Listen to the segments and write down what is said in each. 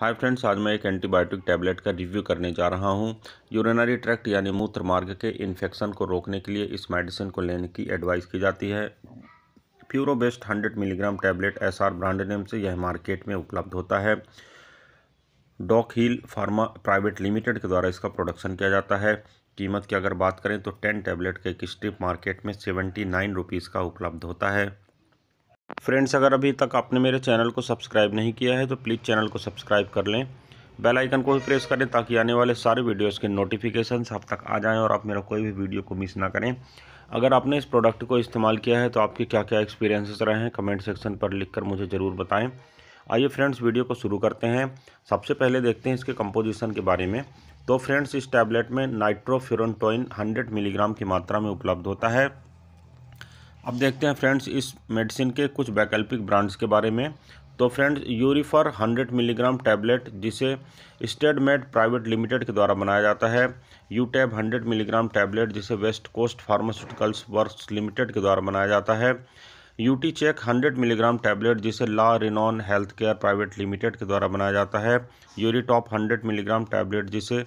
hi friends आज मैं एक एंटीबायोटिक टैबलेट का रिव्यू करने जा रहा हूं यूरिनरी ट्रैक्ट यानी मूत्र मार्ग के इन्फेक्शन को रोकने के लिए इस मेडिसिन को लेने की एडवाइस की जाती है प्यूरो बेस्ट hundred milligram tablet S R brand name से यह मार्केट में उपलब्ध होता है doc heal pharma private limited के द्वारा इसका प्रोडक्शन किया जाता है कीमत की अगर बात करें तो टेन टैबलेट का एक स्ट्रिप मार्केट में सेवेंटी नाइन रुपीज़ का उपलब्ध होता है फ्रेंड्स अगर अभी तक आपने मेरे चैनल को सब्सक्राइब नहीं किया है तो प्लीज़ चैनल को सब्सक्राइब कर लें बेल आइकन को भी प्रेस करें ताकि आने वाले सारे वीडियोस के नोटिफिकेशन आप तक आ जाएं और आप मेरा कोई भी वीडियो को मिस ना करें अगर आपने इस प्रोडक्ट को इस्तेमाल किया है तो आपके क्या क्या एक्सपीरियंसेस रहे हैं कमेंट सेक्शन पर लिख मुझे ज़रूर बताएँ आइए फ्रेंड्स वीडियो को शुरू करते हैं सबसे पहले देखते हैं इसके कम्पोजिशन के बारे में तो फ्रेंड्स इस टैबलेट में नाइट्रोफ्यूरटोइन हंड्रेड मिलीग्राम की मात्रा में उपलब्ध होता है अब देखते हैं फ्रेंड्स इस मेडिसिन के कुछ वैकल्पिक ब्रांड्स के बारे में तो फ्रेंड्स यूरीफर 100 मिलीग्राम टैबलेट जिसे मेड प्राइवेट लिमिटेड के द्वारा बनाया जाता है यूटैब 100 मिलीग्राम टैबलेट जिसे west coast pharmaceuticals works limited के द्वारा बनाया जाता है यूटी चेक 100 मिलीग्राम टैबलेट जिसे ला रिनॉन हेल्थ केयर प्राइवेट लिमिटेड के द्वारा बनाया जाता है यूरी टॉप 100 मिलीग्राम टैबलेट जिसे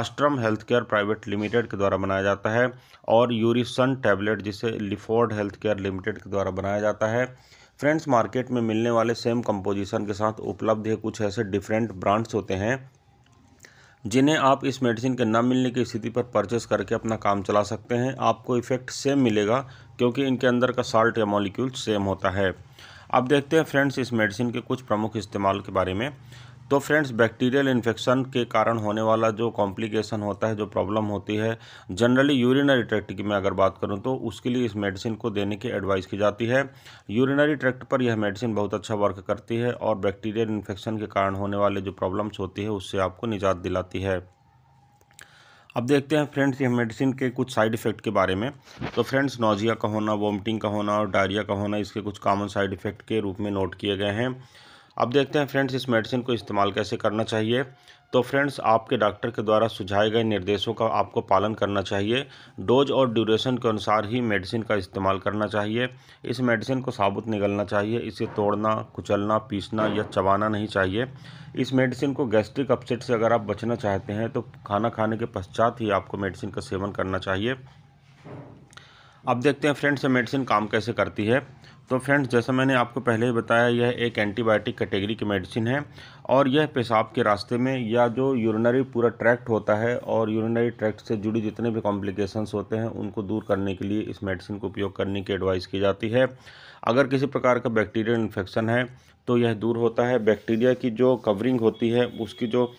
अस्ट्रम हेल्थ केयर प्राइवेट लिमिटेड के द्वारा बनाया जाता है और यूरिसन टैबलेट जिसे लिफोर्ड हेल्थ केयर लिमिटेड के द्वारा बनाया जाता है फ्रेंड्स मार्केट में मिलने वाले सेम कंपोजिशन के साथ उपलब्ध है कुछ ऐसे डिफरेंट ब्रांड्स होते हैं जिन्हें आप इस मेडिसिन के ना मिलने की स्थिति पर परचेस करके अपना काम चला सकते हैं आपको इफ़ेक्ट सेम मिलेगा क्योंकि इनके अंदर का साल्ट या मॉलिक्यूल सेम होता है अब देखते हैं फ्रेंड्स इस मेडिसिन के कुछ प्रमुख इस्तेमाल के बारे में तो फ्रेंड्स बैक्टीरियल इन्फेक्शन के कारण होने वाला जो कॉम्प्लिकेशन होता है जो प्रॉब्लम होती है जनरली यूरिनरी ट्रैक्ट की मैं अगर बात करूं तो उसके लिए इस मेडिसिन को देने की एडवाइस की जाती है यूरिनरी ट्रैक्ट पर यह मेडिसिन बहुत अच्छा वर्क करती है और बैक्टीरियल इन्फेक्शन के कारण होने वाले जो प्रॉब्लम्स होती है उससे आपको निजात दिलाती है अब देखते हैं फ्रेंड्स यह मेडिसिन के कुछ साइड इफ़ेक्ट के बारे में तो फ्रेंड्स नोजिया का होना वोमिटिंग का होना और डायरिया का होना इसके कुछ कॉमन साइड इफ़ेक्ट के रूप में नोट किए गए हैं अब देखते हैं फ्रेंड्स इस मेडिसिन को इस्तेमाल कैसे करना चाहिए तो फ्रेंड्स आपके डॉक्टर के द्वारा सुझाए गए निर्देशों का आपको पालन करना चाहिए डोज और ड्यूरेशन के अनुसार ही मेडिसिन का इस्तेमाल करना चाहिए इस मेडिसिन को साबुत निगलना चाहिए इसे तोड़ना कुचलना पीसना या चबाना नहीं चाहिए इस मेडिसिन को गैस्ट्रिक अपसेट से अगर आप बचना चाहते हैं तो खाना खाने के पश्चात ही आपको मेडिसिन का सेवन करना चाहिए अब देखते हैं फ्रेंड्स ये मेडिसिन काम कैसे करती है तो फ्रेंड्स जैसा मैंने आपको पहले ही बताया यह एक एंटीबायोटिक कैटेगरी की मेडिसिन है और यह पेशाब के रास्ते में या जो यूरिनरी पूरा ट्रैक्ट होता है और यूरिनरी ट्रैक्ट से जुड़ी जितने भी कॉम्प्लिकेशंस होते हैं उनको दूर करने के लिए इस मेडिसिन को उपयोग करने की एडवाइस की जाती है अगर किसी प्रकार का बैक्टीरियल इन्फेक्शन है तो यह दूर होता है बैक्टीरिया की जो कवरिंग होती है उसकी जो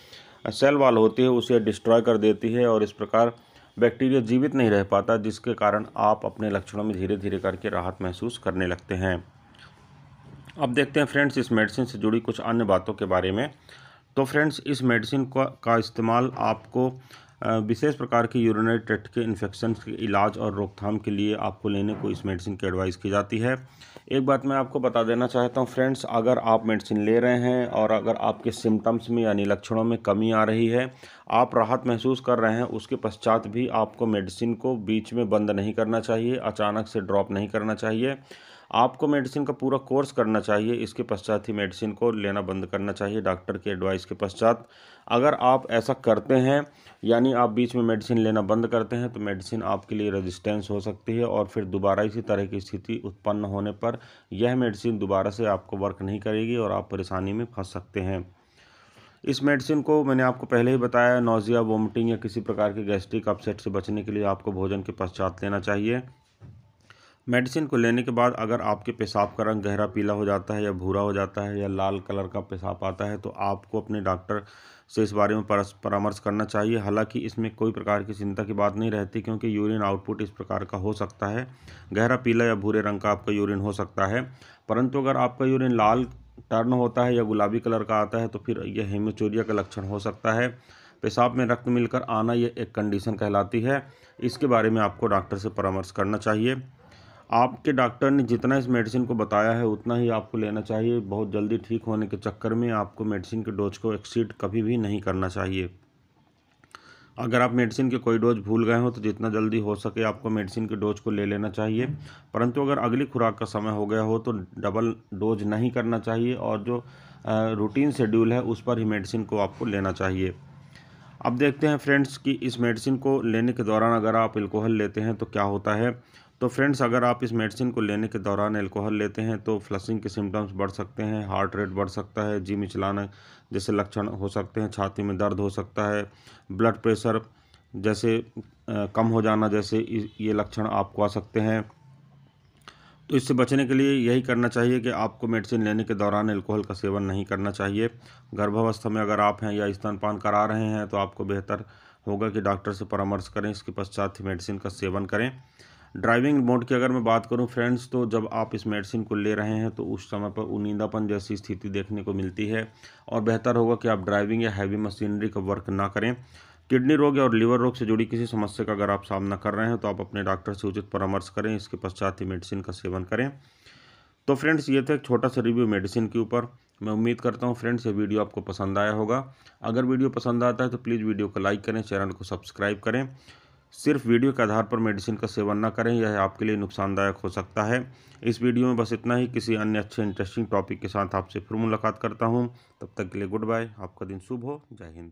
सेल वाल होती है उसे डिस्ट्रॉय कर देती है और इस प्रकार बैक्टीरिया जीवित नहीं रह पाता जिसके कारण आप अपने लक्षणों में धीरे धीरे करके राहत महसूस करने लगते हैं अब देखते हैं फ्रेंड्स इस मेडिसिन से जुड़ी कुछ अन्य बातों के बारे में तो फ्रेंड्स इस मेडिसिन का, इस्तेमाल आपको विशेष प्रकार के यूरिनरी ट्रैक्ट के इन्फेक्शन के इलाज और रोकथाम के लिए आपको लेने को इस मेडिसिन की एडवाइस की जाती है एक बात मैं आपको बता देना चाहता हूँ फ्रेंड्स अगर आप मेडिसिन ले रहे हैं और अगर आपके सिम्टम्स में यानी लक्षणों में कमी आ रही है आप राहत महसूस कर रहे हैं उसके पश्चात भी आपको मेडिसिन को बीच में बंद नहीं करना चाहिए अचानक से ड्रॉप नहीं करना चाहिए आपको मेडिसिन का पूरा कोर्स करना चाहिए इसके पश्चात ही मेडिसिन को लेना बंद करना चाहिए डॉक्टर के एडवाइस के पश्चात अगर आप ऐसा करते हैं यानी आप बीच में मेडिसिन लेना बंद करते हैं तो मेडिसिन आपके लिए रेजिस्टेंस हो सकती है और फिर दोबारा इसी तरह की स्थिति उत्पन्न होने पर यह मेडिसिन दोबारा से आपको वर्क नहीं करेगी और आप परेशानी में फंस सकते हैं इस मेडिसिन को मैंने आपको पहले ही बताया नोज़िया वोमिटिंग या किसी प्रकार के गैस्ट्रिक अपसेट से बचने के लिए आपको भोजन के पश्चात लेना चाहिए मेडिसिन को लेने के बाद अगर आपके पेशाब का रंग गहरा पीला हो जाता है या भूरा हो जाता है या लाल कलर का पेशाब आता है तो आपको अपने डॉक्टर से इस बारे में परामर्श करना चाहिए हालांकि इसमें कोई प्रकार की चिंता की बात नहीं रहती क्योंकि यूरिन आउटपुट इस प्रकार का हो सकता है गहरा पीला या भूरे रंग का आपका यूरिन हो सकता है परंतु अगर आपका यूरिन लाल टर्न होता है या गुलाबी कलर का आता है तो फिर यह हेमोचोरिया का लक्षण हो सकता है पेशाब में रक्त मिलकर आना यह एक कंडीशन कहलाती है इसके बारे में आपको डॉक्टर से परामर्श करना चाहिए आपके डॉक्टर ने जितना इस मेडिसिन को बताया है उतना ही आपको लेना चाहिए बहुत जल्दी ठीक होने के चक्कर में आपको मेडिसिन के डोज को एक्सीड कभी भी नहीं करना चाहिए अगर आप मेडिसिन के कोई डोज भूल गए हो तो जितना जल्दी हो सके आपको मेडिसिन के डोज को ले लेना चाहिए परंतु अगर अगली खुराक का समय हो गया हो तो डबल डोज नहीं करना चाहिए और जो रूटीन शेड्यूल है उस पर ही मेडिसिन को आपको लेना चाहिए अब देखते हैं फ्रेंड्स कि इस मेडिसिन को लेने के दौरान अगर आप एल्कोहल लेते हैं तो क्या होता है तो फ्रेंड्स अगर आप इस मेडिसिन को लेने के दौरान एल्कोहल लेते हैं तो फ्लसिंग के सिम्टम्स बढ़ सकते हैं हार्ट रेट बढ़ सकता है जिम चलाना जैसे लक्षण हो सकते हैं छाती में दर्द हो सकता है ब्लड प्रेशर जैसे कम हो जाना जैसे ये लक्षण आपको आ सकते हैं तो इससे बचने के लिए यही करना चाहिए कि आपको मेडिसिन लेने के दौरान एल्कोहल का सेवन नहीं करना चाहिए गर्भावस्था में अगर आप हैं या स्तनपान करा रहे हैं तो आपको बेहतर होगा कि डॉक्टर से परामर्श करें इसके पश्चात ही मेडिसिन का सेवन करें ड्राइविंग मोड की अगर मैं बात करूं फ्रेंड्स तो जब आप इस मेडिसिन को ले रहे हैं तो उस समय पर उनिंदापन जैसी स्थिति देखने को मिलती है और बेहतर होगा कि आप ड्राइविंग या हैवी मशीनरी का वर्क ना करें किडनी रोग और लीवर रोग से जुड़ी किसी समस्या का अगर आप सामना कर रहे हैं तो आप अपने डॉक्टर से उचित परामर्श करें इसके पश्चात ही मेडिसिन का सेवन करें तो फ्रेंड्स ये था एक छोटा सा रिव्यू मेडिसिन के ऊपर मैं उम्मीद करता हूँ फ्रेंड्स ये वीडियो आपको पसंद आया होगा अगर वीडियो पसंद आता है तो प्लीज़ वीडियो को लाइक करें चैनल को सब्सक्राइब करें सिर्फ वीडियो के आधार पर मेडिसिन का सेवन न करें यह आपके लिए नुकसानदायक हो सकता है इस वीडियो में बस इतना ही किसी अन्य अच्छे इंटरेस्टिंग टॉपिक के साथ आपसे फिर मुलाकात करता हूँ तब तक के लिए गुड बाय आपका दिन शुभ हो जय हिंद